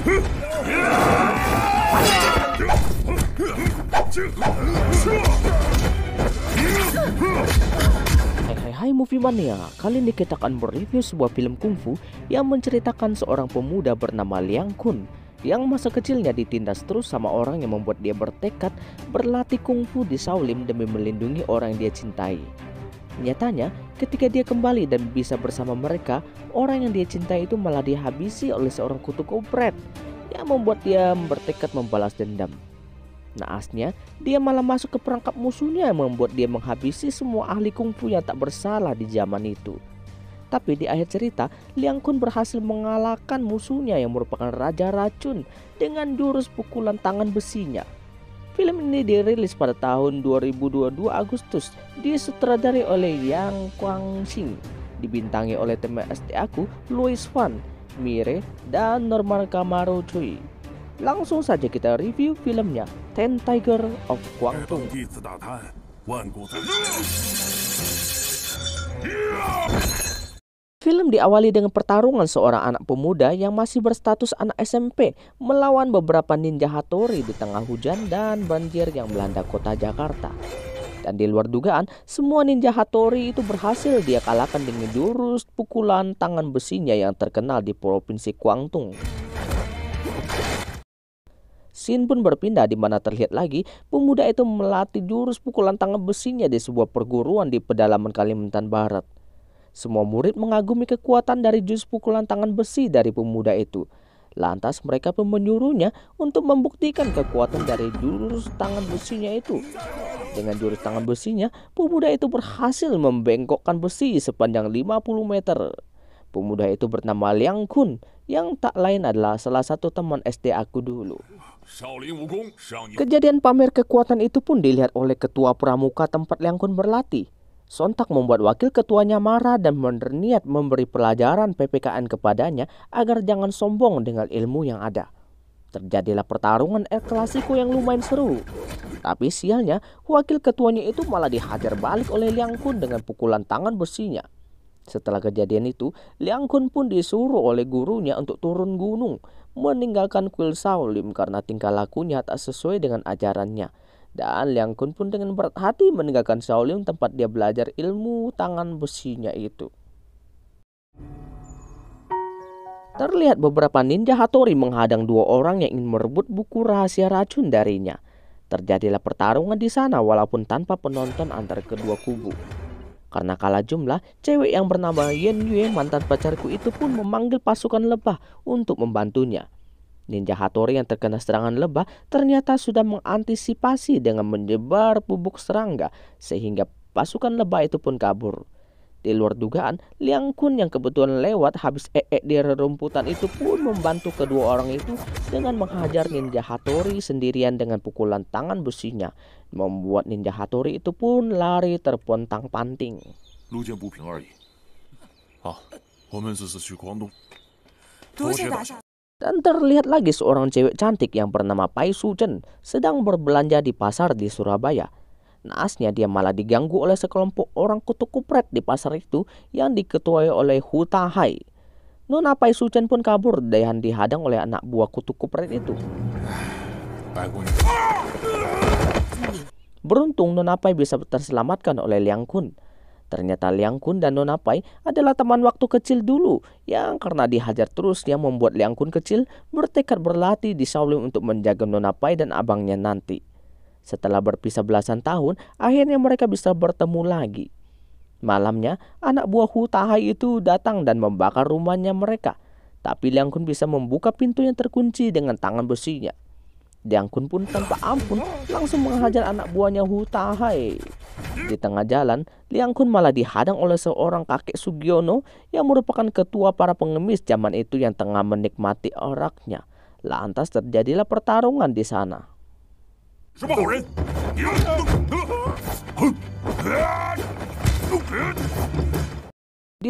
Hai hai hai movie mania, kali ini kita akan mereview sebuah film kungfu yang menceritakan seorang pemuda bernama Liang Kun yang masa kecilnya ditindas terus sama orang yang membuat dia bertekad berlatih kungfu di Shaolin demi melindungi orang yang dia cintai. Nyatanya, ketika dia kembali dan bisa bersama mereka, orang yang dia cintai itu malah dihabisi oleh seorang kutu kopret yang membuat dia bertekad membalas dendam. Naasnya, dia malah masuk ke perangkap musuhnya yang membuat dia menghabisi semua ahli kungfu yang tak bersalah di zaman itu. Tapi di akhir cerita, Liang Kun berhasil mengalahkan musuhnya yang merupakan raja racun dengan jurus pukulan tangan besinya. Film ini dirilis pada tahun 2022 Agustus, disutradari oleh Yang Kwang Sing, dibintangi oleh teman SD aku, Louis Van, Mire, dan Norman Kamaru Cui. Langsung saja kita review filmnya, Ten Tiger of Guangdong. Film diawali dengan pertarungan seorang anak pemuda yang masih berstatus anak SMP melawan beberapa ninja Hattori di tengah hujan dan banjir yang melanda kota Jakarta. Dan di luar dugaan, semua ninja Hattori itu berhasil dia kalahkan dengan jurus pukulan tangan besinya yang terkenal di provinsi Kuangtung. Sin pun berpindah di mana terlihat lagi pemuda itu melatih jurus pukulan tangan besinya di sebuah perguruan di pedalaman Kalimantan Barat. Semua murid mengagumi kekuatan dari jus pukulan tangan besi dari pemuda itu. Lantas mereka pun menyuruhnya untuk membuktikan kekuatan dari jurus tangan besinya itu. Dengan jurus tangan besinya, pemuda itu berhasil membengkokkan besi sepanjang 50 meter. Pemuda itu bernama Liang Kun yang tak lain adalah salah satu teman SD aku dulu. Kejadian pamer kekuatan itu pun dilihat oleh ketua pramuka tempat Liang Kun berlatih. Sontak membuat wakil ketuanya marah dan berniat memberi pelajaran PPKN kepadanya agar jangan sombong dengan ilmu yang ada. Terjadilah pertarungan El Clasico yang lumayan seru. Tapi sialnya, wakil ketuanya itu malah dihajar balik oleh Liang Kun dengan pukulan tangan besinya. Setelah kejadian itu, Liang Kun pun disuruh oleh gurunya untuk turun gunung, meninggalkan Kuil Saulim karena tingkah lakunya tak sesuai dengan ajarannya. Dan Liang Kun pun dengan berat hati meninggalkan Shaolin tempat dia belajar ilmu tangan besinya itu. Terlihat beberapa ninja Hattori menghadang dua orang yang ingin merebut buku rahasia racun darinya. Terjadilah pertarungan di sana walaupun tanpa penonton antar kedua kubu. Karena kalah jumlah, cewek yang bernama Yen Yue mantan pacarku itu pun memanggil pasukan lebah untuk membantunya. Ninja Hatori yang terkena serangan lebah ternyata sudah mengantisipasi dengan menyebar bubuk serangga sehingga pasukan lebah itu pun kabur. Di luar dugaan, Liang Kun yang kebetulan lewat habis ee di rerumputan itu pun membantu kedua orang itu dengan menghajar Ninja Hatori sendirian dengan pukulan tangan besinya. Membuat Ninja Hatori itu pun lari terpontang-panting. Lu dan terlihat lagi seorang cewek cantik yang bernama Pai Su Chen sedang berbelanja di pasar di Surabaya. Naasnya dia malah diganggu oleh sekelompok orang kutu kupret di pasar itu yang diketuai oleh Huta Hai. Nona Pai Sujen pun kabur dan dihadang oleh anak buah kutu kupret itu. Beruntung Nona Pai bisa terselamatkan oleh Liang Kun. Ternyata Liang Kun dan Nona Pai adalah teman waktu kecil dulu yang karena dihajar terus dia membuat Liang Kun kecil bertekad berlatih di Shaolin untuk menjaga Nona Pai dan abangnya nanti. Setelah berpisah belasan tahun, akhirnya mereka bisa bertemu lagi. Malamnya, anak buah Hu Tahai itu datang dan membakar rumahnya mereka. Tapi Liang Kun bisa membuka pintu yang terkunci dengan tangan besinya. Diangkun pun tanpa ampun langsung menghajar anak buahnya Hutahai. Di tengah jalan, Liangkun malah dihadang oleh seorang kakek Sugiono yang merupakan ketua para pengemis zaman itu yang tengah menikmati oraknya. Lantas terjadilah pertarungan di sana.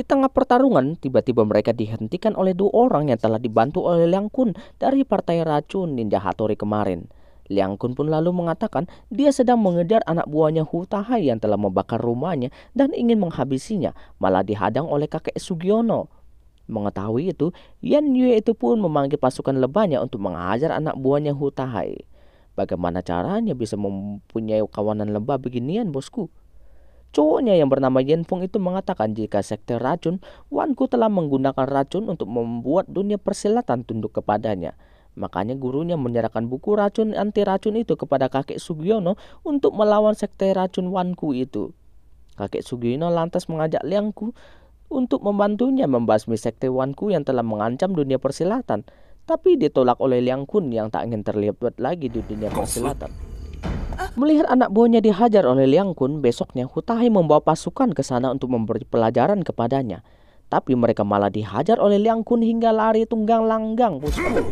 Di tengah pertarungan, tiba-tiba mereka dihentikan oleh dua orang yang telah dibantu oleh Liang Kun dari partai racun Ninja Hattori kemarin. Liang Kun pun lalu mengatakan dia sedang mengejar anak buahnya Hu Tahai yang telah membakar rumahnya dan ingin menghabisinya, malah dihadang oleh kakek Sugiono. Mengetahui itu, Yan Yue itu pun memanggil pasukan lebahnya untuk mengajar anak buahnya Hu Tahai. Bagaimana caranya bisa mempunyai kawanan lebah beginian, bosku? Cowoknya yang bernama Feng itu mengatakan jika sekte racun, Wan Ku telah menggunakan racun untuk membuat dunia persilatan tunduk kepadanya. Makanya gurunya menyerahkan buku racun anti racun itu kepada kakek Sugiono untuk melawan sekte racun Wan Ku itu. Kakek Sugiono lantas mengajak Liang Ku untuk membantunya membasmi sekte Wan Ku yang telah mengancam dunia persilatan. Tapi ditolak oleh Liang Kun yang tak ingin terlibat lagi di dunia persilatan. Melihat anak buahnya dihajar oleh Liang Kun, besoknya Hutahi membawa pasukan ke sana untuk memberi pelajaran kepadanya. Tapi mereka malah dihajar oleh Liang Kun hingga lari tunggang langgang, bosku.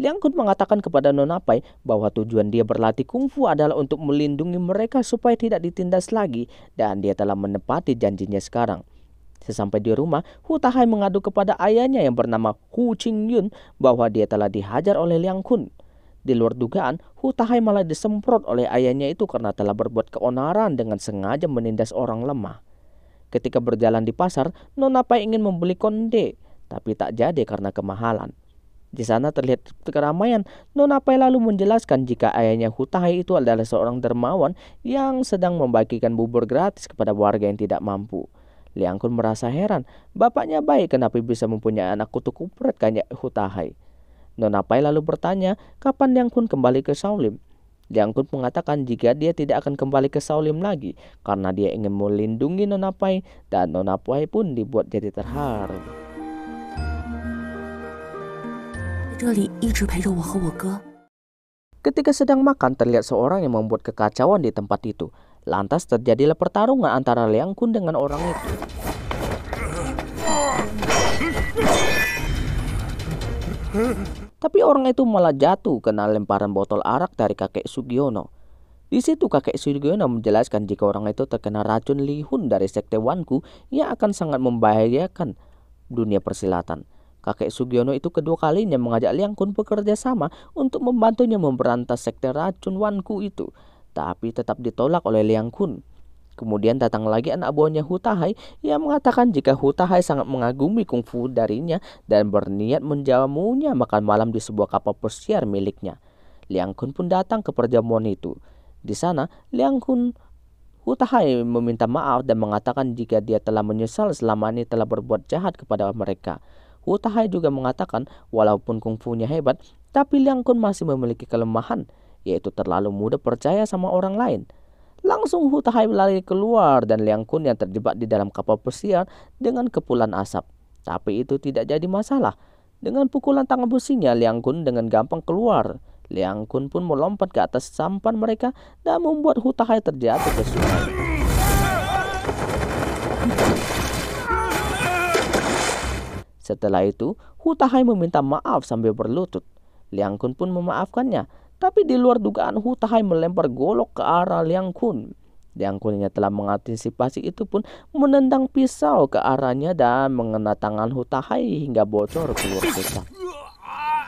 Liang Kun mengatakan kepada Nonapai bahwa tujuan dia berlatih kungfu adalah untuk melindungi mereka supaya tidak ditindas lagi dan dia telah menepati janjinya sekarang. Sesampai di rumah, Hu Tahai mengadu kepada ayahnya yang bernama Hu Ching Yun bahwa dia telah dihajar oleh Liang Kun. Di luar dugaan, Hu Tahai malah disemprot oleh ayahnya itu karena telah berbuat keonaran dengan sengaja menindas orang lemah. Ketika berjalan di pasar, Nona Pai ingin membeli konde, tapi tak jadi karena kemahalan. Di sana terlihat keramaian. Nona Pai lalu menjelaskan jika ayahnya Hu Hutahai itu adalah seorang dermawan yang sedang membagikan bubur gratis kepada warga yang tidak mampu. Liang Kun merasa heran. Bapaknya baik kenapa bisa mempunyai anak kutu kupret kayak Hutahai. Nona Pai lalu bertanya kapan Liang Kun kembali ke Shaolin? Liang Kun mengatakan jika dia tidak akan kembali ke Shaolin lagi karena dia ingin melindungi Nona Pai dan Nona Pai pun dibuat jadi terharu. Ketika sedang makan, terlihat seorang yang membuat kekacauan di tempat itu. Lantas terjadilah pertarungan antara Liang Kun dengan orang itu. Tapi orang itu malah jatuh kena lemparan botol arak dari kakek Sugiono. Di situ kakek Sugiono menjelaskan jika orang itu terkena racun lihun dari sekte Wanku ia akan sangat membahayakan dunia persilatan. Kakek Sugiono itu kedua kalinya mengajak Liang Kun bekerja sama untuk membantunya memberantas sekte racun Wanku itu. Tapi tetap ditolak oleh Liang Kun. Kemudian datang lagi anak buahnya Hutahai yang mengatakan jika Hutahai sangat mengagumi kungfu darinya dan berniat menjamunya makan malam di sebuah kapal pesiar miliknya. Liang Kun pun datang ke perjamuan itu. Di sana, Liang Kun Hutahai meminta maaf dan mengatakan jika dia telah menyesal selama ini telah berbuat jahat kepada mereka. Hutahai juga mengatakan walaupun kungfunya hebat, tapi Liang Kun masih memiliki kelemahan yaitu terlalu mudah percaya sama orang lain. Langsung Hutahai lari keluar dan Liang Kun yang terjebak di dalam kapal pesiar dengan kepulan asap. Tapi itu tidak jadi masalah. Dengan pukulan tangan businya Liang Kun dengan gampang keluar. Liang Kun pun melompat ke atas sampan mereka dan membuat Hutahai terjatuh ke sungai. Setelah itu, Hutahai meminta maaf sambil berlutut. Liang Kun pun memaafkannya tapi di luar Hu Tahai melempar golok ke arah Liang Kun. Liang Kun yang telah mengantisipasi itu pun menendang pisau ke arahnya dan mengena tangan Hutahai hingga bocor keluar kota.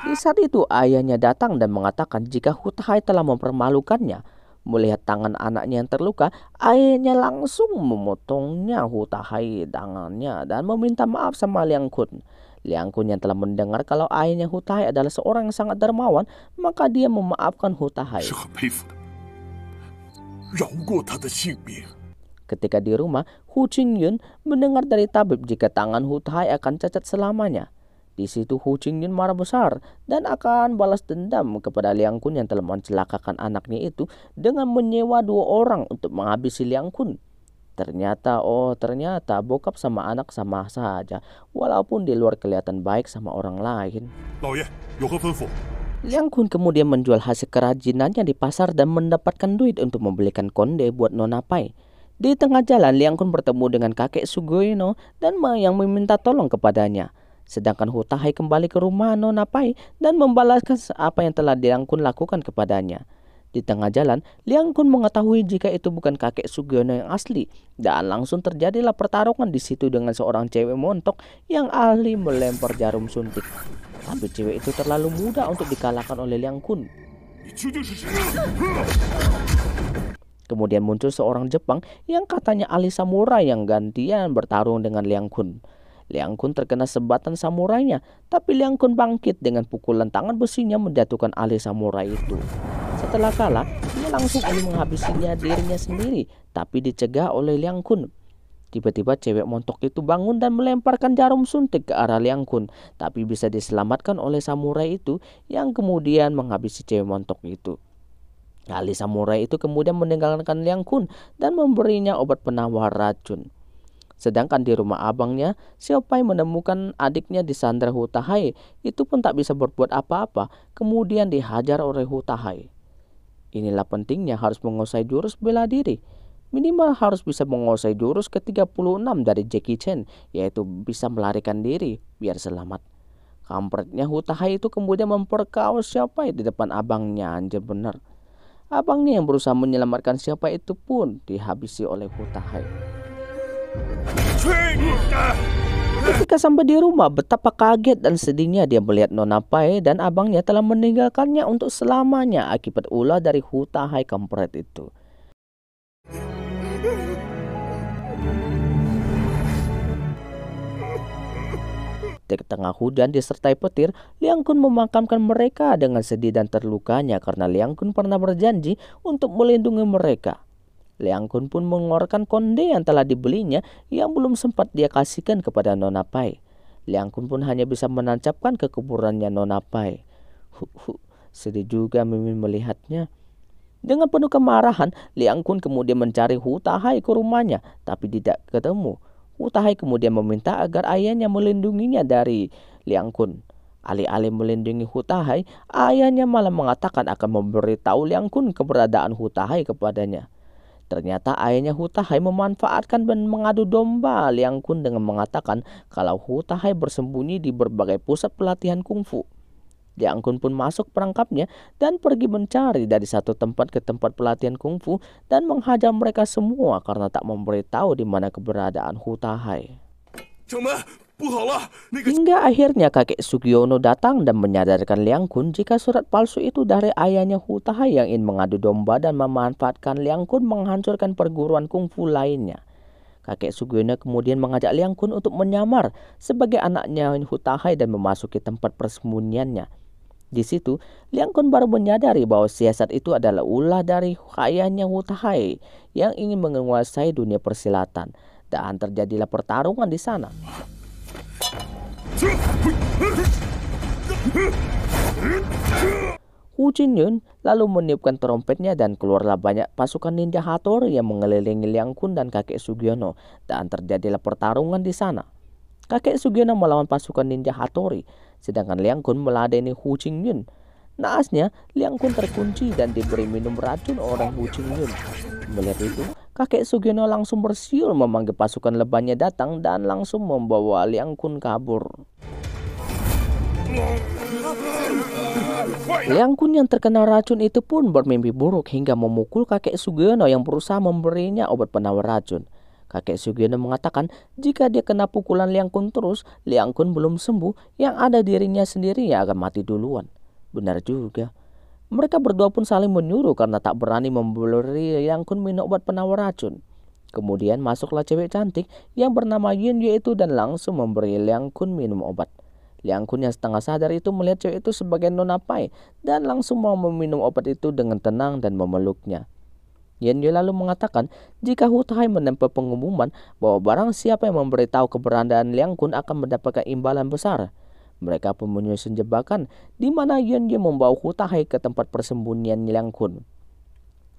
Di saat itu ayahnya datang dan mengatakan jika Hutahai telah mempermalukannya. Melihat tangan anaknya yang terluka, ayahnya langsung memotongnya Hutahai tangannya dan meminta maaf sama Liang Kun. Liang Kun yang telah mendengar kalau ayahnya Hutai adalah seorang yang sangat dermawan, maka dia memaafkan Hutai. Ketika di rumah, Hu Qingyun mendengar dari tabib jika tangan Hutai akan cacat selamanya. Di situ Hu Qingyun marah besar dan akan balas dendam kepada Liang Kun yang telah mencelakakan anaknya itu dengan menyewa dua orang untuk menghabisi Liang Kun. Ternyata, oh ternyata bokap sama anak sama saja, walaupun di luar kelihatan baik sama orang lain. Ya? Liang Kun kemudian menjual hasil kerajinannya di pasar dan mendapatkan duit untuk membelikan konde buat Nona Pai. Di tengah jalan, Liang Kun bertemu dengan kakek Sugoino dan yang meminta tolong kepadanya. Sedangkan Hutahai kembali ke rumah Nona Pai dan membalaskan apa yang telah Liang Kun lakukan kepadanya. Di tengah jalan, Liang Kun mengetahui jika itu bukan kakek Sugiono yang asli dan langsung terjadilah pertarungan di situ dengan seorang cewek montok yang ahli melempar jarum suntik. Tapi cewek itu terlalu muda untuk dikalahkan oleh Liang Kun. Kemudian muncul seorang Jepang yang katanya ahli samurai yang gantian bertarung dengan Liang Kun. Liang Kun terkena sebatan samurainya, tapi Liang Kun bangkit dengan pukulan tangan besinya menjatuhkan ahli samurai itu. Setelah kalah, dia langsung ingin menghabisinya dirinya sendiri, tapi dicegah oleh Liang Kun. Tiba-tiba cewek montok itu bangun dan melemparkan jarum suntik ke arah Liang Kun, tapi bisa diselamatkan oleh samurai itu yang kemudian menghabisi cewek montok itu. Ali samurai itu kemudian meninggalkan Liang Kun dan memberinya obat penawar racun. Sedangkan di rumah abangnya, Xiaopai menemukan adiknya di sandra Hutahai. Itu pun tak bisa berbuat apa-apa, kemudian dihajar oleh Hutahai. Inilah pentingnya harus menguasai jurus bela diri. Minimal harus bisa menguasai jurus ke-36 dari Jackie Chan, yaitu bisa melarikan diri biar selamat. Kampretnya Hutahai itu kemudian memperkaos siapa di depan abangnya, anjir benar. Abangnya yang berusaha menyelamatkan siapa itu pun dihabisi oleh Hutahai. Ketika sampai di rumah, betapa kaget dan sedihnya dia melihat Nona Pai dan abangnya telah meninggalkannya untuk selamanya akibat ulah dari Huta Hai Kampret itu. di tengah hujan disertai petir, Liang Kun memakamkan mereka dengan sedih dan terlukanya karena Liang Kun pernah berjanji untuk melindungi mereka. Liang Kun pun mengeluarkan konde yang telah dibelinya yang belum sempat dia kasihkan kepada Nona Pai. Liang Kun pun hanya bisa menancapkan ke kuburannya Nona Pai. Huh, huh, sedih juga Mimin melihatnya. Dengan penuh kemarahan, Liang Kun kemudian mencari Hu Tahai ke rumahnya, tapi tidak ketemu. Hu Tahai kemudian meminta agar ayahnya melindunginya dari Liang Kun. Alih-alih melindungi Hutahai, ayahnya malah mengatakan akan memberitahu Liang Kun keberadaan Hutahai kepadanya. Ternyata ayahnya Hutahai memanfaatkan dan mengadu domba Liang Kun dengan mengatakan kalau Hutahai bersembunyi di berbagai pusat pelatihan kungfu. Liang Kun pun masuk perangkapnya dan pergi mencari dari satu tempat ke tempat pelatihan kungfu dan menghajar mereka semua karena tak memberitahu di mana keberadaan Hutahai. Cuma Hingga akhirnya kakek Sugiono datang dan menyadarkan Liang Kun jika surat palsu itu dari ayahnya Hutaha yang ingin mengadu domba dan memanfaatkan Liang Kun menghancurkan perguruan kungfu lainnya. Kakek Sugiono kemudian mengajak Liang Kun untuk menyamar sebagai anaknya Hutahai dan memasuki tempat persembunyiannya. Di situ, Liang Kun baru menyadari bahwa siasat itu adalah ulah dari ayahnya Hutahai yang ingin menguasai dunia persilatan. Dan terjadilah pertarungan di sana. Wu Yun lalu meniupkan trompetnya dan keluarlah banyak pasukan ninja Hattori yang mengelilingi Liang Kun dan kakek Sugiono dan terjadilah pertarungan di sana. Kakek Sugiono melawan pasukan ninja Hattori, sedangkan Liang Kun meladeni Hu Yun. Naasnya, Liang Kun terkunci dan diberi minum racun orang Hu Yun. Melihat itu, Kakek Sugeno langsung bersiul memanggil pasukan lebannya datang dan langsung membawa Liang Kun kabur. Liang Kun yang terkena racun itu pun bermimpi buruk hingga memukul kakek Sugeno yang berusaha memberinya obat penawar racun. Kakek Sugeno mengatakan jika dia kena pukulan Liang Kun terus, Liang Kun belum sembuh, yang ada dirinya sendiri yang akan mati duluan. Benar juga. Mereka berdua pun saling menyuruh karena tak berani membeli Kun minum obat penawar racun. Kemudian masuklah cewek cantik yang bernama Yun Yue itu dan langsung memberi Liang Kun minum obat. Liang Kun yang setengah sadar itu melihat cewek itu sebagai nona Pai dan langsung mau meminum obat itu dengan tenang dan memeluknya. Yun Yue lalu mengatakan jika Hu Tai menempel pengumuman bahwa barang siapa yang memberitahu keberadaan Liang Kun akan mendapatkan imbalan besar. Mereka pun menyusun jebakan di mana Yun Ye membawa Hutahai ke tempat persembunyian Liang Kun.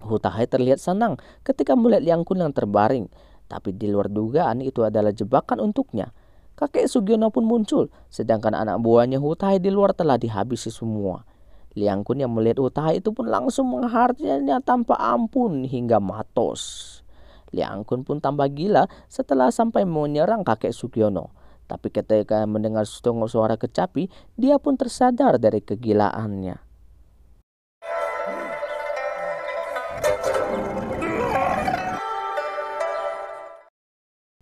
Hutahai terlihat senang ketika melihat Liang Kun yang terbaring, tapi di luar dugaan itu adalah jebakan untuknya. Kakek Sugiono pun muncul, sedangkan anak buahnya Hutahai di luar telah dihabisi semua. Liang Kun yang melihat Hutahai itu pun langsung menghargainya tanpa ampun hingga matos. Liang Kun pun tambah gila setelah sampai menyerang kakek Sugiono. Tapi ketika mendengar suara kecapi, dia pun tersadar dari kegilaannya.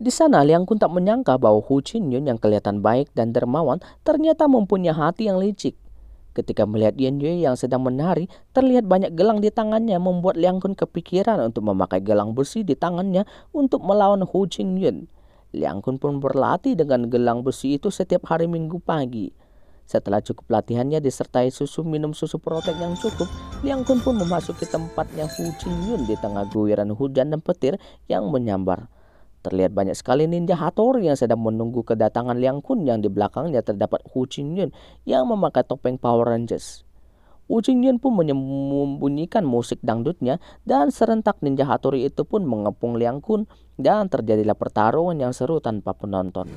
Di sana, Liang Kun tak menyangka bahwa Hu Chin Yun yang kelihatan baik dan dermawan ternyata mempunyai hati yang licik. Ketika melihat Yan Yue yang sedang menari, terlihat banyak gelang di tangannya membuat Liang Kun kepikiran untuk memakai gelang bersih di tangannya untuk melawan Hu Chin Yun. Liang Kun pun berlatih dengan gelang besi itu setiap hari minggu pagi. Setelah cukup latihannya disertai susu minum susu protek yang cukup, Liang Kun pun memasuki tempatnya Hu Yun di tengah guyuran hujan dan petir yang menyambar. Terlihat banyak sekali ninja hator yang sedang menunggu kedatangan Liang Kun yang di belakangnya terdapat Hu Yun yang memakai topeng Power Rangers. Ujung Yun pun menyembunyikan musik dangdutnya dan serentak Ninja Hattori itu pun mengepung Liang Kun dan terjadilah pertarungan yang seru tanpa penonton.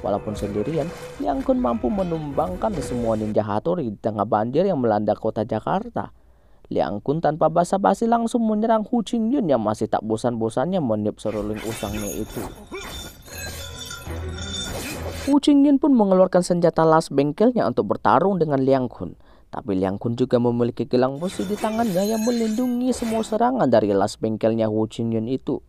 Walaupun sendirian, Liang Kun mampu menumbangkan semua Ninja Hattori di tengah banjir yang melanda kota Jakarta. Liang Kun tanpa basa-basi langsung menyerang Hu Ching Yun yang masih tak bosan-bosannya meniup seruling usangnya itu. Ching Yun pun mengeluarkan senjata las bengkelnya untuk bertarung dengan Liang Kun. Tapi Liang Kun juga memiliki gelang besi di tangannya yang melindungi semua serangan dari las bengkelnya Wu Qingyun itu.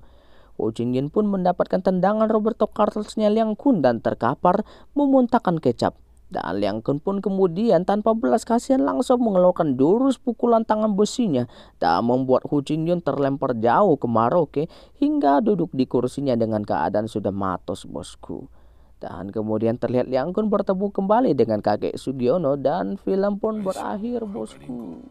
Wu Qingyun pun mendapatkan tendangan Roberto Carlosnya Liang Kun dan terkapar memuntahkan kecap. Dan Liang Kun pun kemudian tanpa belas kasihan langsung mengeluarkan jurus pukulan tangan besinya dan membuat Hu Qingyun terlempar jauh ke Maroke hingga duduk di kursinya dengan keadaan sudah matos bosku. Dan kemudian terlihat Liang Kun bertemu kembali dengan kakek Sugiono dan film pun berakhir bosku.